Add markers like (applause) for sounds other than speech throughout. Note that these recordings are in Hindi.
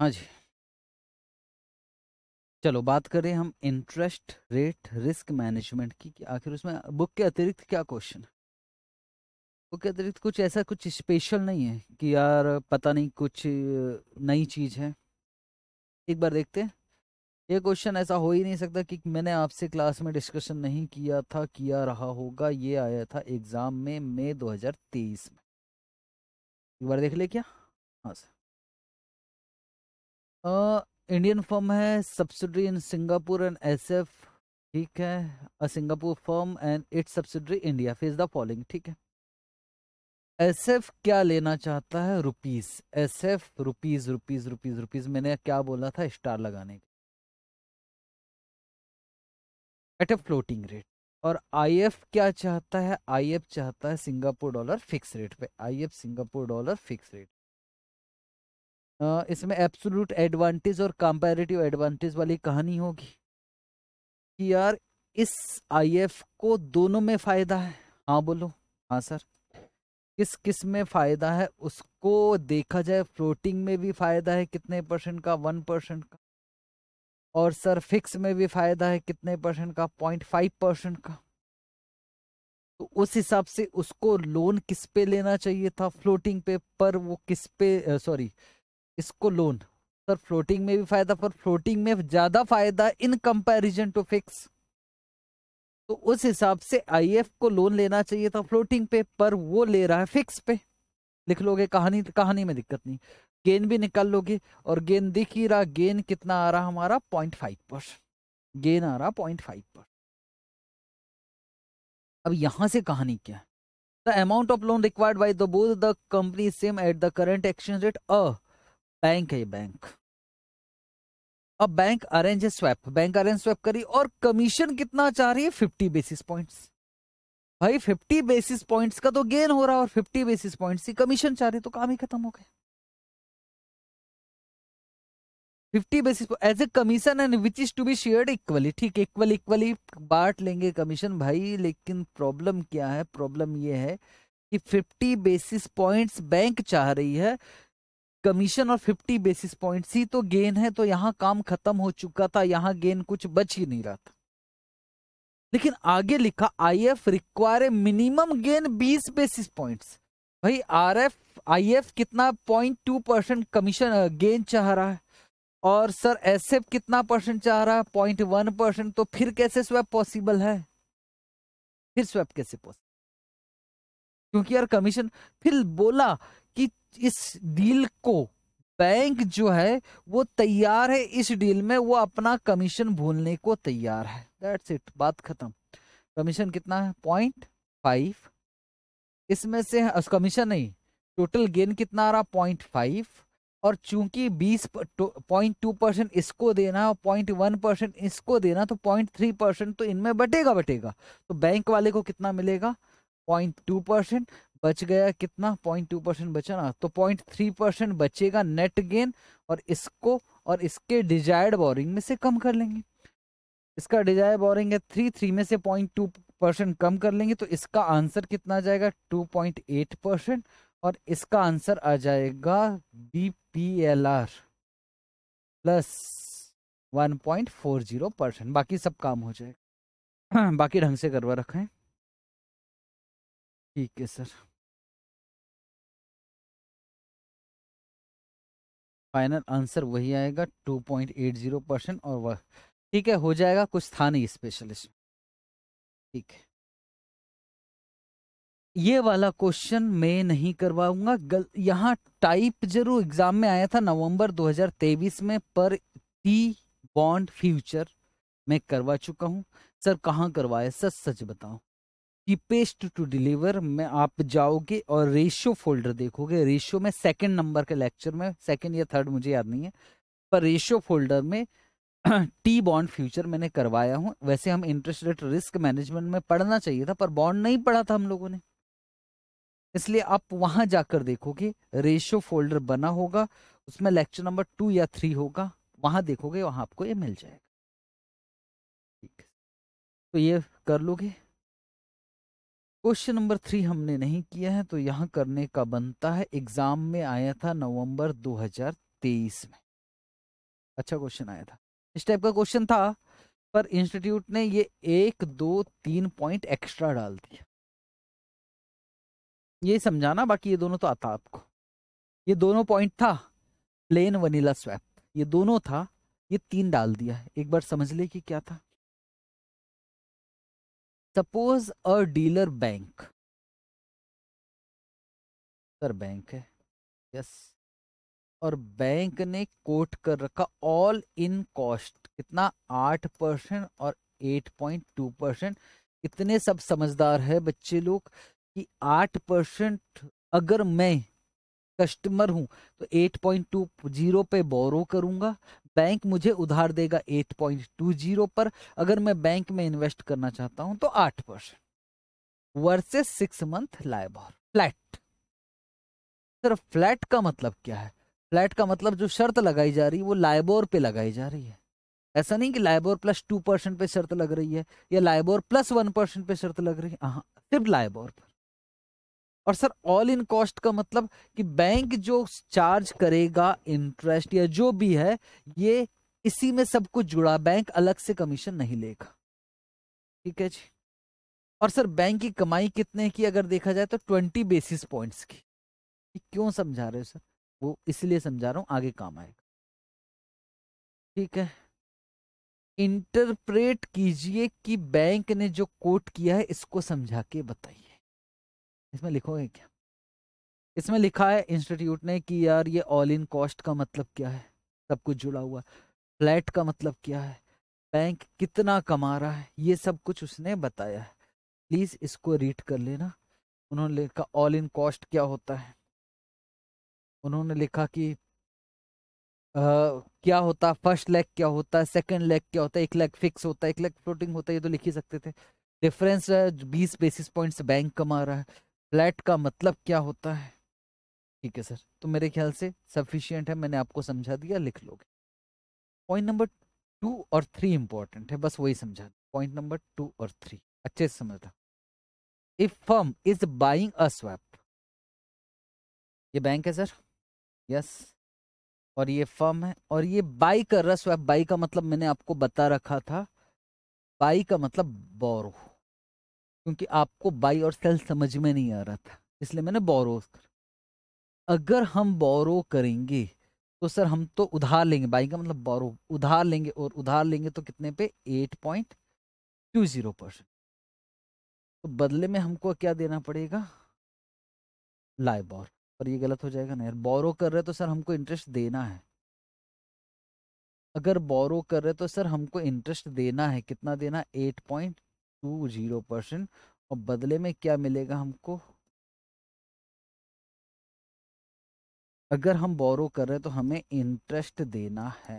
हाँ जी चलो बात करें हम इंटरेस्ट रेट रिस्क मैनेजमेंट की कि आखिर उसमें बुक के अतिरिक्त क्या क्वेश्चन है बुक के अतिरिक्त कुछ ऐसा कुछ स्पेशल नहीं है कि यार पता नहीं कुछ नई चीज़ है एक बार देखते हैं ये क्वेश्चन ऐसा हो ही नहीं सकता कि मैंने आपसे क्लास में डिस्कशन नहीं किया था किया रहा होगा ये आया था एग्ज़ाम में मई 2023 में एक बार देख ले क्या हाँ सर इंडियन फर्म है subsidiary in Singapore and S F ठीक है a Singapore firm and its subsidiary India faces the following ठीक है एस एफ क्या लेना चाहता है rupees F rupees rupees rupees rupees मैंने क्या बोला था स्टार लगाने के एट ए फ्लोटिंग रेट और आईएफ क्या चाहता है आईएफ चाहता है सिंगापुर डॉलर फिक्स रेट पे IF Singapore dollar fix rate इसमें एब्सोलूट एडवांटेज और कंपैरेटिव एडवांटेज वाली कहानी होगी कि यार इस आईएफ को दोनों में फ़ायदा है हाँ बोलो हाँ सर किस किस में फ़ायदा है उसको देखा जाए फ्लोटिंग में भी फ़ायदा है कितने परसेंट का वन परसेंट का और सर फिक्स में भी फ़ायदा है कितने परसेंट का पॉइंट फाइव परसेंट का तो उस हिसाब से उसको लोन किस पे लेना चाहिए था फ्लोटिंग पे पर वो किस पे सॉरी uh, इसको लोन सर फ्लोटिंग में भी फायदा पर फ्लोटिंग में ज्यादा फायदा इन कंपैरिजन टू फिक्स तो उस हिसाब से आईएफ को लोन लेना चाहिए था फ्लोटिंग पे पर वो ले रहा है फिक्स पे लिख लोगे कहानी कहानी में दिक्कत नहीं गेन भी निकाल लोगे और गेन दिख ही रहा गेन कितना आ रहा हमारा पॉइंट फाइव परसेंट गेन आ रहा पॉइंट फाइव परसेंट अब यहां से कहानी क्या है the amount of loan required by the both the company same at the current exchange rate a bank है बैंक अब bank arrange swap bank arrange swap करी और कमीशन कितना चाह रही है फिफ्टी बेसिस पॉइंट्स भाई फिफ्टी बेसिस पॉइंट्स का तो गेन हो रहा है और फिफ्टी बेसिस पॉइंट्स की कमीशन चाह रही तो काम ही खत्म हो गया fifty basis as a commission and which is to be share equally ठीक इक्वल इक्वली बांट लेंगे कमीशन भाई लेकिन प्रॉब्लम क्या है प्रॉब्लम ये है कि 50 बेसिस पॉइंट्स बैंक चाह रही है कमीशन और 50 बेसिस पॉइंट सी तो गेन है तो यहां काम खत्म हो चुका था यहां गेन कुछ बच ही नहीं रहा था लेकिन आगे लिखा I F require a minimum gain 20 basis points भाई आर एफ आई एफ कितना point two percent commission gain चाह रहा है और सर एस एफ कितना परसेंट चाह रहा है पॉइंट वन परसेंट तो फिर कैसे स्वैप पॉसिबल है फिर स्वैप कैसे पॉसिबल क्योंकि यार कमीशन फिर बोला इस डील को बैंक जो है वो तैयार है इस डील में वो अपना कमीशन भूलने को तैयार है दैट्स इट बात खत्म कमीशन कितना है पॉइंट फाइव इसमें से कमीशन नहीं टोटल गेन कितना आ रहा पॉइंट फाइव और चूंकि बीस पॉइंट टू परसेंट इसको देना है और पॉइंट वन परसेंट इसको देना तो पॉइंट थ्री परसेंट तो इनमें बटेगा बटेगा तो बैंक वाले को कितना मिलेगा पॉइंट टू परसेंट बच गया कितना पॉइंट टू परसेंट बचा ना तो पॉइंट थ्री परसेंट बचेगा नेट गेन और इसको और इसके डिजायर्ड बोरिंग में से कम कर लेंगे इसका डिजायर बोरिंग है थ्री थ्री में से पॉइंट टू परसेंट कम कर लेंगे तो इसका आंसर कितना जाएगा टू पॉइंट एट परसेंट और इसका आंसर आ जाएगा B P L R plus one point four zero percent बाकी सब काम हो जाएगा (clears throat) बाकी ढंग से करवा रखें ठीक है सर फाइनल आंसर वही आएगा 2.80 परसेंट और वह ठीक है हो जाएगा कुछ था नहीं स्पेशलिस्ट ठीक है ये वाला क्वेश्चन मैं नहीं करवाऊंगा गल यहाँ टाइप जरूर एग्जाम में आया था नवंबर 2023 में पर टी बॉन्ड फ्यूचर मैं करवा चुका हूँ सर कहाँ करवाया सच सच बताऊँ चीपेस्ट टू डिलीवर में आप जाओगे और रेशियो फोल्डर देखोगे रेशियो में सेकंड नंबर के लेक्चर में सेकंड या थर्ड मुझे याद नहीं है पर रेशियो फोल्डर में टी बॉन्ड फ्यूचर मैंने करवाया हूँ वैसे हम इंटरेस्ट रेट रिस्क मैनेजमेंट में पढ़ना चाहिए था पर बॉन्ड नहीं पढ़ा था हम लोगों ने इसलिए आप वहां जाकर देखोगे रेशियो फोल्डर बना होगा उसमें लेक्चर नंबर टू या थ्री होगा वहां देखोगे वहां आपको ये मिल जाएगा ठीक तो ये कर लोगे क्वेश्चन नंबर थ्री हमने नहीं किया है तो यहाँ करने का बनता है एग्जाम में आया था नवंबर 2023 में अच्छा क्वेश्चन आया था इस टाइप का क्वेश्चन था पर इंस्टीट्यूट ने ये एक दो तीन पॉइंट एक्स्ट्रा डाल दिया ये समझाना बाकी ये दोनों तो आता आपको ये दोनों पॉइंट था प्लेन वनीला स्वैप ये दोनों था ये तीन डाल दिया एक बार समझ ले कि क्या था suppose a dealer bank sir bank है यस और बैंक ने कोट कर रखा ऑल इन कॉस्ट कितना आठ परसेंट और एट पॉइंट टू परसेंट इतने सब समझदार है बच्चे लोग कि आठ परसेंट अगर मैं कस्टमर हूं तो एट पॉइंट टू जीरो पे बोरो करूंगा बैंक मुझे उधार देगा 8.20 पर अगर मैं बैंक में इन्वेस्ट करना चाहता हूं तो 8 percent versus six month LIBOR flat sir flat का मतलब क्या है फ्लैट का मतलब जो शर्त लगाई जा रही है वो लाइबोर पे लगाई जा रही है ऐसा नहीं कि लाइबोर प्लस टू परसेंट पे शर्त लग रही है या लाइबोर प्लस वन परसेंट पे शर्त लग रही है हाँ, सिर्फ लाइबोर पर और सर ऑल इन कॉस्ट का मतलब कि बैंक जो चार्ज करेगा इंटरेस्ट या जो भी है ये इसी में सब कुछ जुड़ा बैंक अलग से कमीशन नहीं लेगा ठीक है जी और सर बैंक की कमाई कितने की अगर देखा जाए तो ट्वेंटी बेसिस पॉइंट्स की क्यों समझा रहे हो सर वो इसलिए समझा रहा हूँ आगे काम आएगा ठीक है इंटरप्रेट कीजिए कि बैंक ने जो कोट किया है इसको समझा के बताइए इसमें लिखोगे क्या इसमें लिखा है इंस्टीट्यूट ने कि यार ये ऑल इन कॉस्ट का मतलब क्या है सब कुछ जुड़ा हुआ फ्लैट का मतलब क्या है बैंक कितना कमा रहा है ये सब कुछ उसने बताया है प्लीज़ इसको रीड कर लेना उन्होंने लिखा ऑल इन कॉस्ट क्या होता है उन्होंने लिखा कि Uh, क्या होता फर्स्ट लेग क्या होता है सेकेंड लेग क्या होता है एक लेग फिक्स होता है एक लेग फ्लोटिंग होता है ये तो लिख ही सकते थे डिफरेंस बीस बेसिस पॉइंट्स बैंक कमा रहा है फ्लैट का मतलब क्या होता है ठीक है सर तो मेरे ख्याल से सफिशियंट है मैंने आपको समझा दिया लिख लोगे पॉइंट नंबर टू और थ्री इंपॉर्टेंट है बस वही समझा पॉइंट नंबर टू और थ्री अच्छे से समझता if firm is buying a swap ये बैंक है सर यस और ये फर्म है और ये बाई कर रहा स्वैप बाई का मतलब मैंने आपको बता रखा था बाई का मतलब बोरो क्योंकि आपको बाई और सेल समझ में नहीं आ रहा था इसलिए मैंने बोरो अगर हम बोरो करेंगे तो सर हम तो उधार लेंगे बाई का मतलब बोरो उधार लेंगे और उधार लेंगे तो कितने पे eight point two zero percent तो बदले में हमको क्या देना पड़ेगा लाइबॉर पर ये गलत हो जाएगा ना यार बोरो कर रहे तो सर हमको इंटरेस्ट देना है अगर बोरो कर रहे तो सर हमको इंटरेस्ट देना है कितना देना eight point two zero percent और बदले में क्या मिलेगा हमको अगर हम बोरो कर रहे हैं तो हमें इंटरेस्ट देना है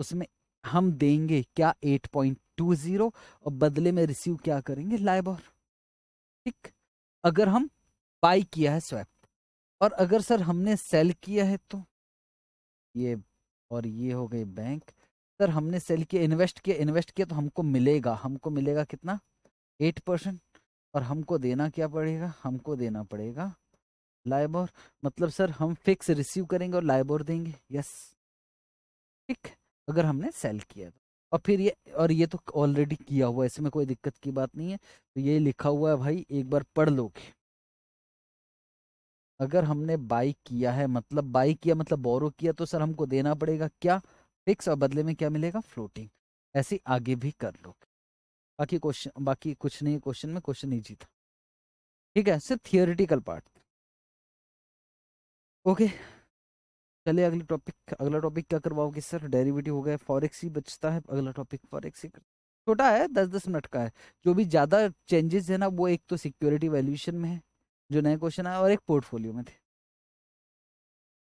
उसमें हम देंगे क्या एट पॉइंट टू जीरो और बदले में रिसीव क्या करेंगे लाइबॉर ठीक अगर हम बाई किया है स्वैप और अगर सर हमने सेल किया है तो ये और ये हो गई बैंक सर हमने सेल किया इन्वेस्ट किया इन्वेस्ट किया तो हमको मिलेगा हमको मिलेगा कितना एट परसेंट और हमको देना क्या पड़ेगा हमको देना पड़ेगा लाइबोर मतलब सर हम फिक्स रिसीव करेंगे और लाइबोर देंगे यस ठीक अगर हमने सेल किया तो और फिर ये और ये तो ऑलरेडी किया हुआ है इसमें कोई दिक्कत की बात नहीं है तो ये लिखा हुआ है भाई एक बार पढ़ लोगे अगर हमने बाई किया है मतलब बाई किया मतलब बोरो किया तो सर हमको देना पड़ेगा क्या फिक्स और बदले में क्या मिलेगा फ्लोटिंग ऐसे आगे भी कर लो बाकी क्वेश्चन बाकी कुछ नहीं क्वेश्चन में क्वेश्चन नहीं जीता ठीक है सिर्फ थियोरिटिकल पार्ट ओके चलिए अगले टॉपिक अगला टॉपिक क्या करवाओगे सर डेरिवेटिव हो गया फॉरेक्स ही बचता है अगला टॉपिक फॉरेक्स ही छोटा है दस दस मिनट का है जो भी ज़्यादा चेंजेस है ना वो एक तो सिक्योरिटी वैल्यूशन में है जो नए क्वेश्चन आए और एक पोर्टफोलियो में थे